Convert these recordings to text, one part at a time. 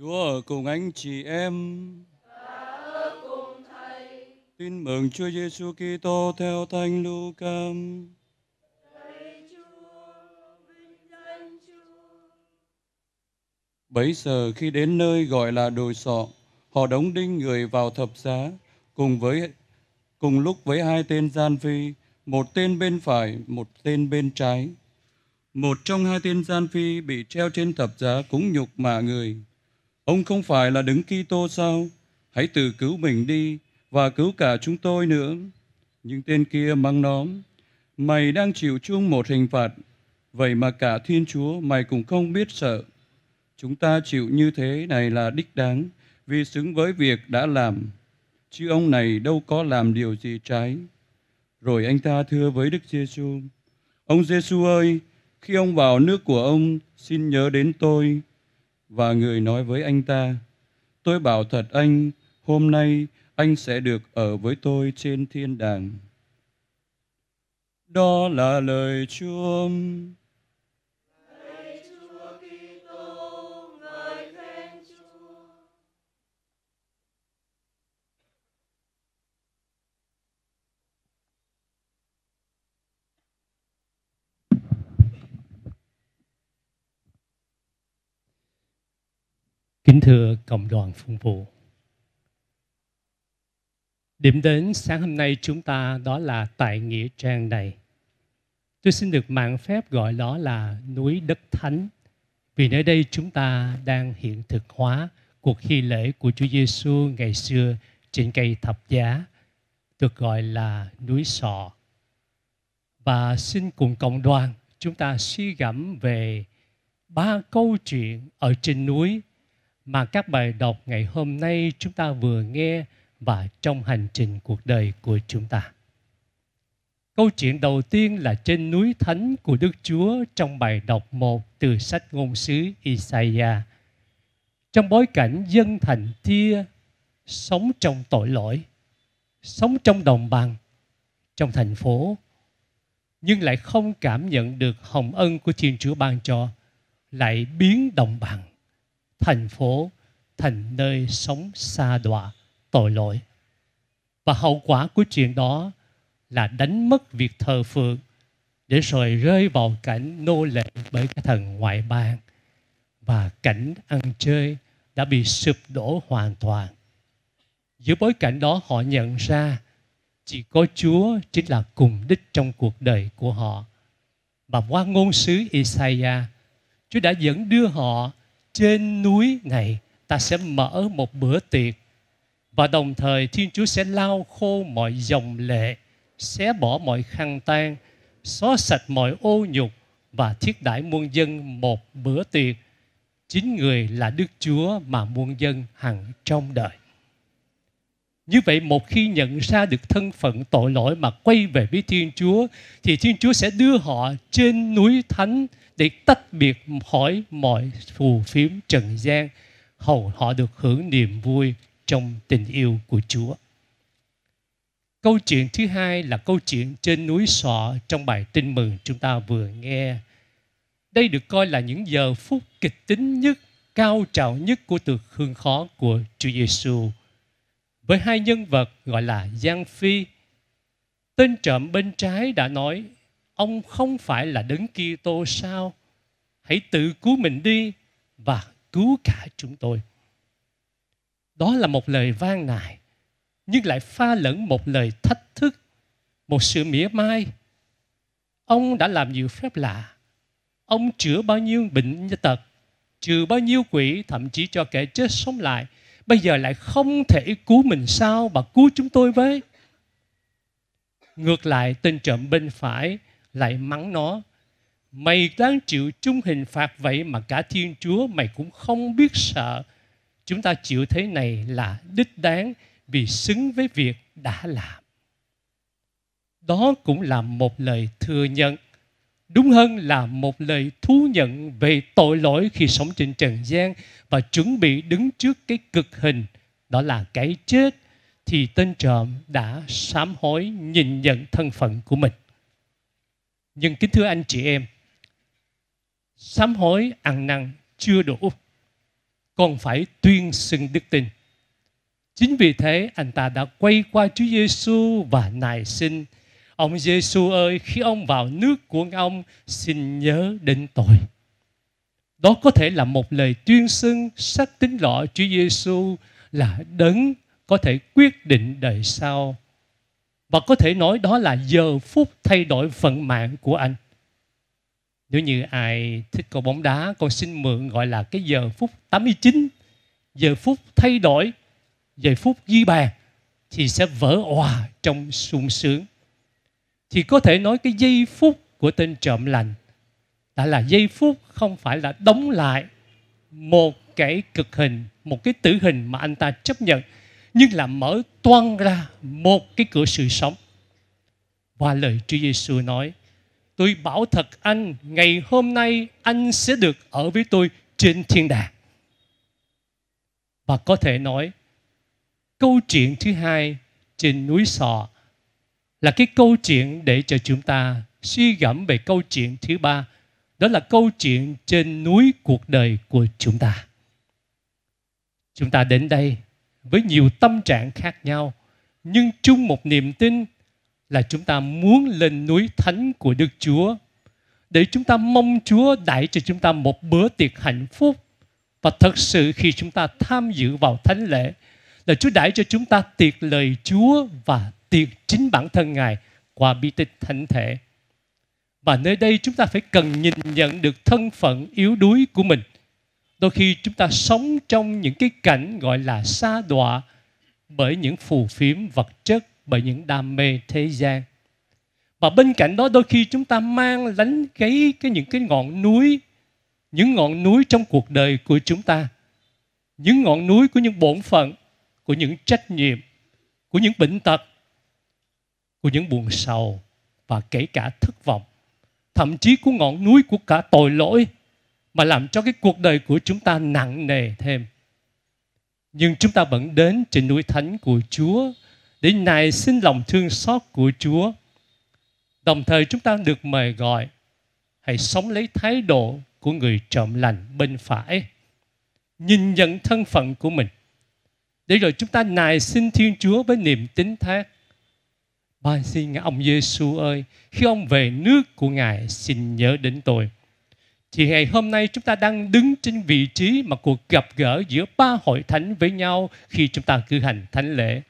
Chúa ở cùng anh chị em. Và cùng thầy. Tin mừng Chúa Giêsu Kitô theo Thánh Luca. Bấy giờ khi đến nơi gọi là đồi sọ, họ đóng đinh người vào thập giá cùng với cùng lúc với hai tên gian phi, một tên bên phải, một tên bên trái. Một trong hai tên gian phi bị treo trên thập giá cũng nhục mạ người. Ông không phải là đứng Kitô sao? Hãy tự cứu mình đi và cứu cả chúng tôi nữa. Nhưng tên kia mang nóm, mày đang chịu chung một hình phạt, vậy mà cả Thiên Chúa mày cũng không biết sợ. Chúng ta chịu như thế này là đích đáng, vì xứng với việc đã làm. Chứ ông này đâu có làm điều gì trái. Rồi anh ta thưa với Đức Giêsu, Ông Giêsu ơi, khi ông vào nước của ông, xin nhớ đến tôi. Và người nói với anh ta, tôi bảo thật anh, hôm nay anh sẽ được ở với tôi trên thiên đàng. Đó là lời Chúa. Kính thưa cộng đoàn phụng vụ. Điểm đến sáng hôm nay chúng ta đó là tại nghĩa trang này. Tôi xin được mạng phép gọi đó là núi đất thánh vì nơi đây chúng ta đang hiện thực hóa cuộc khi lễ của Chúa Giêsu ngày xưa trên cây thập giá được gọi là núi sọ. Và xin cùng cộng đoàn chúng ta suy gẫm về ba câu chuyện ở trên núi mà các bài đọc ngày hôm nay chúng ta vừa nghe và trong hành trình cuộc đời của chúng ta. Câu chuyện đầu tiên là trên núi thánh của Đức Chúa trong bài đọc 1 từ sách ngôn sứ Isaiah. Trong bối cảnh dân thành thia sống trong tội lỗi, sống trong đồng bằng, trong thành phố, nhưng lại không cảm nhận được hồng ân của Thiên Chúa ban cho, lại biến đồng bằng thành phố thành nơi sống xa đọa tội lỗi và hậu quả của chuyện đó là đánh mất việc thờ phượng để rồi rơi vào cảnh nô lệ bởi các thần ngoại bang và cảnh ăn chơi đã bị sụp đổ hoàn toàn. Giữa bối cảnh đó họ nhận ra chỉ có Chúa chính là cùng đích trong cuộc đời của họ. Và qua ngôn sứ Isaiah, Chúa đã dẫn đưa họ trên núi này ta sẽ mở một bữa tiệc và đồng thời Thiên Chúa sẽ lau khô mọi dòng lệ, xé bỏ mọi khăn tan, xóa sạch mọi ô nhục và thiết đãi muôn dân một bữa tiệc. Chính người là Đức Chúa mà muôn dân hằng trong đời. Như vậy một khi nhận ra được thân phận tội lỗi mà quay về với Thiên Chúa thì Thiên Chúa sẽ đưa họ trên núi thánh để tách biệt khỏi mọi phù phiếm trần gian hầu họ được hưởng niềm vui trong tình yêu của Chúa. Câu chuyện thứ hai là câu chuyện trên núi sọ trong bài tin mừng chúng ta vừa nghe. Đây được coi là những giờ phút kịch tính nhất, cao trào nhất của từ hương khó của Chúa Giêsu với hai nhân vật gọi là Giang Phi. Tên trộm bên trái đã nói ông không phải là đấng Kitô sao? Hãy tự cứu mình đi và cứu cả chúng tôi. Đó là một lời vang nài, nhưng lại pha lẫn một lời thách thức, một sự mỉa mai. Ông đã làm nhiều phép lạ, ông chữa bao nhiêu bệnh tật, trừ bao nhiêu quỷ, thậm chí cho kẻ chết sống lại. Bây giờ lại không thể cứu mình sao và cứu chúng tôi với. Ngược lại, tên trộm bên phải lại mắng nó mày đang chịu chung hình phạt vậy mà cả thiên chúa mày cũng không biết sợ chúng ta chịu thế này là đích đáng vì xứng với việc đã làm đó cũng là một lời thừa nhận đúng hơn là một lời thú nhận về tội lỗi khi sống trên trần gian và chuẩn bị đứng trước cái cực hình đó là cái chết thì tên trộm đã sám hối nhìn nhận thân phận của mình nhưng kính thưa anh chị em, sám hối ăn năn chưa đủ. còn phải tuyên xưng đức tin. Chính vì thế anh ta đã quay qua Chúa Giêsu và nài xin Ông Giêsu ơi, khi ông vào nước của ông, xin nhớ đến tôi. Đó có thể là một lời tuyên xưng xác tín rõ Chúa Giêsu là đấng có thể quyết định đời sau và có thể nói đó là giờ phút thay đổi vận mạng của anh. Nếu như ai thích cầu bóng đá, con xin mượn gọi là cái giờ phút 89, giờ phút thay đổi, giờ phút ghi bàn thì sẽ vỡ òa trong sung sướng. Thì có thể nói cái giây phút của tên trộm lành đã là giây phút không phải là đóng lại một cái cực hình, một cái tử hình mà anh ta chấp nhận nhưng là mở toan ra một cái cửa sự sống. Và lời Chúa Giêsu nói, tôi bảo thật anh, ngày hôm nay anh sẽ được ở với tôi trên thiên đàng. Và có thể nói, câu chuyện thứ hai trên núi sọ là cái câu chuyện để cho chúng ta suy gẫm về câu chuyện thứ ba đó là câu chuyện trên núi cuộc đời của chúng ta chúng ta đến đây với nhiều tâm trạng khác nhau nhưng chung một niềm tin là chúng ta muốn lên núi thánh của Đức Chúa để chúng ta mong Chúa đãi cho chúng ta một bữa tiệc hạnh phúc và thật sự khi chúng ta tham dự vào thánh lễ là Chúa đãi cho chúng ta tiệc lời Chúa và tiệc chính bản thân Ngài qua bí tích thánh thể. Và nơi đây chúng ta phải cần nhìn nhận được thân phận yếu đuối của mình – đôi khi chúng ta sống trong những cái cảnh gọi là xa đọa bởi những phù phiếm vật chất bởi những đam mê thế gian và bên cạnh đó đôi khi chúng ta mang lánh cái cái những cái ngọn núi những ngọn núi trong cuộc đời của chúng ta những ngọn núi của những bổn phận của những trách nhiệm của những bệnh tật của những buồn sầu và kể cả thất vọng thậm chí của ngọn núi của cả tội lỗi mà làm cho cái cuộc đời của chúng ta nặng nề thêm. Nhưng chúng ta vẫn đến trên núi thánh của Chúa để nài xin lòng thương xót của Chúa. Đồng thời chúng ta được mời gọi hãy sống lấy thái độ của người trộm lành bên phải. Nhìn nhận thân phận của mình. Để rồi chúng ta nài xin Thiên Chúa với niềm tín thác. Ba xin ông Giêsu ơi, khi ông về nước của Ngài, xin nhớ đến tôi thì ngày hôm nay chúng ta đang đứng trên vị trí mà cuộc gặp gỡ giữa ba hội thánh với nhau khi chúng ta cử hành thánh lễ.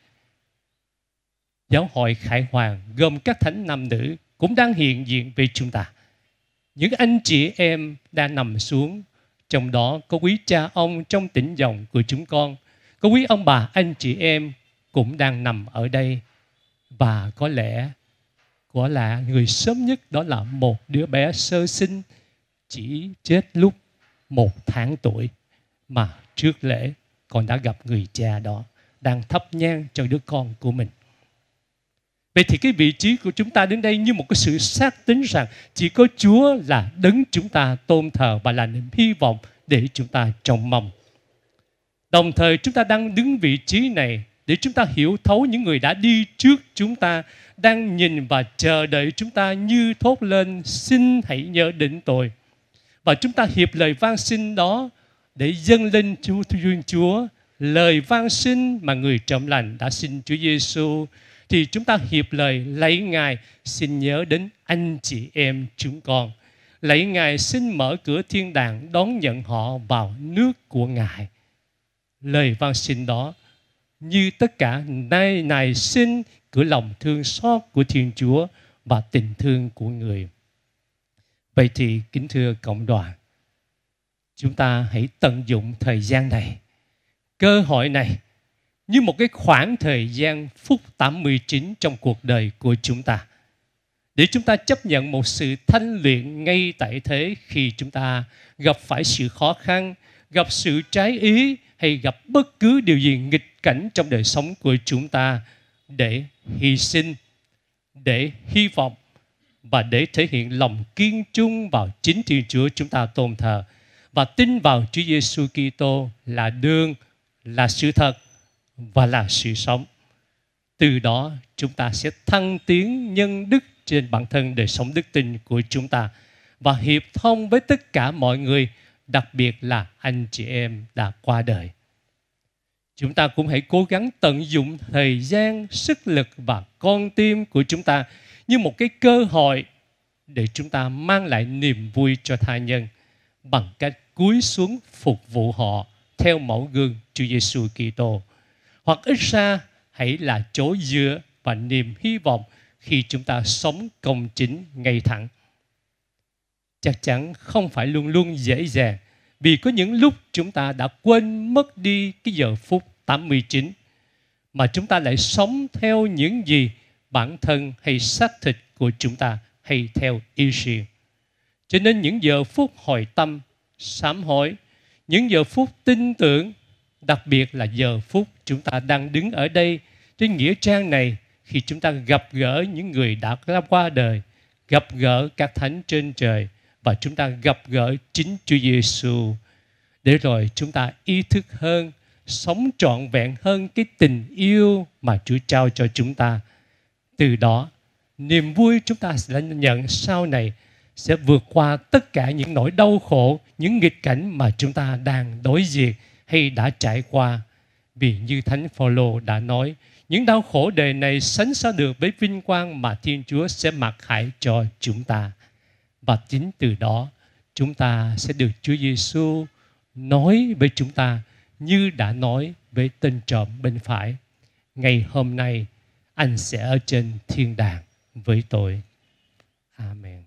Giáo hội Khải Hoàng gồm các thánh nam nữ cũng đang hiện diện với chúng ta. Những anh chị em đang nằm xuống, trong đó có quý cha ông trong tỉnh dòng của chúng con, có quý ông bà anh chị em cũng đang nằm ở đây và có lẽ có lẽ người sớm nhất đó là một đứa bé sơ sinh chỉ chết lúc một tháng tuổi mà trước lễ con đã gặp người cha đó đang thắp nhang cho đứa con của mình. Vậy thì cái vị trí của chúng ta đến đây như một cái sự xác tính rằng chỉ có Chúa là đấng chúng ta tôn thờ và là niềm hy vọng để chúng ta trông mong. Đồng thời chúng ta đang đứng vị trí này để chúng ta hiểu thấu những người đã đi trước chúng ta đang nhìn và chờ đợi chúng ta như thốt lên xin hãy nhớ đến tôi và chúng ta hiệp lời vang xin đó để dâng lên Chúa Duyên Chúa lời vang xin mà người trộm lành đã xin Chúa Giêsu thì chúng ta hiệp lời lấy Ngài xin nhớ đến anh chị em chúng con. Lấy Ngài xin mở cửa thiên đàng đón nhận họ vào nước của Ngài. Lời van xin đó như tất cả nay này xin cửa lòng thương xót của Thiên Chúa và tình thương của người. Vậy thì kính thưa cộng đoàn, chúng ta hãy tận dụng thời gian này, cơ hội này như một cái khoảng thời gian phút 89 trong cuộc đời của chúng ta để chúng ta chấp nhận một sự thanh luyện ngay tại thế khi chúng ta gặp phải sự khó khăn, gặp sự trái ý hay gặp bất cứ điều gì nghịch cảnh trong đời sống của chúng ta để hy sinh, để hy vọng và để thể hiện lòng kiên trung vào chính Thiên Chúa chúng ta tôn thờ và tin vào Chúa Giêsu Kitô là đương, là sự thật và là sự sống. Từ đó chúng ta sẽ thăng tiến nhân đức trên bản thân đời sống đức tin của chúng ta và hiệp thông với tất cả mọi người, đặc biệt là anh chị em đã qua đời. Chúng ta cũng hãy cố gắng tận dụng thời gian, sức lực và con tim của chúng ta như một cái cơ hội để chúng ta mang lại niềm vui cho tha nhân bằng cách cúi xuống phục vụ họ theo mẫu gương Chúa Giêsu Kitô. Hoặc ít ra hãy là chỗ dựa và niềm hy vọng khi chúng ta sống công chính ngay thẳng. Chắc chắn không phải luôn luôn dễ dàng vì có những lúc chúng ta đã quên mất đi cái giờ phút 89 mà chúng ta lại sống theo những gì bản thân hay xác thịt của chúng ta hay theo ý riêng. Cho nên những giờ phút hồi tâm, sám hối, những giờ phút tin tưởng, đặc biệt là giờ phút chúng ta đang đứng ở đây trên nghĩa trang này khi chúng ta gặp gỡ những người đã qua đời, gặp gỡ các thánh trên trời và chúng ta gặp gỡ chính Chúa Giêsu để rồi chúng ta ý thức hơn, sống trọn vẹn hơn cái tình yêu mà Chúa trao cho chúng ta từ đó niềm vui chúng ta sẽ nhận sau này sẽ vượt qua tất cả những nỗi đau khổ, những nghịch cảnh mà chúng ta đang đối diện hay đã trải qua. Vì như Thánh Phaolô đã nói, những đau khổ đời này sánh sao được với vinh quang mà Thiên Chúa sẽ mặc khải cho chúng ta. Và chính từ đó, chúng ta sẽ được Chúa Giêsu nói với chúng ta như đã nói với tên trộm bên phải. Ngày hôm nay, anh sẽ ở trên thiên đàng với tôi. Amen.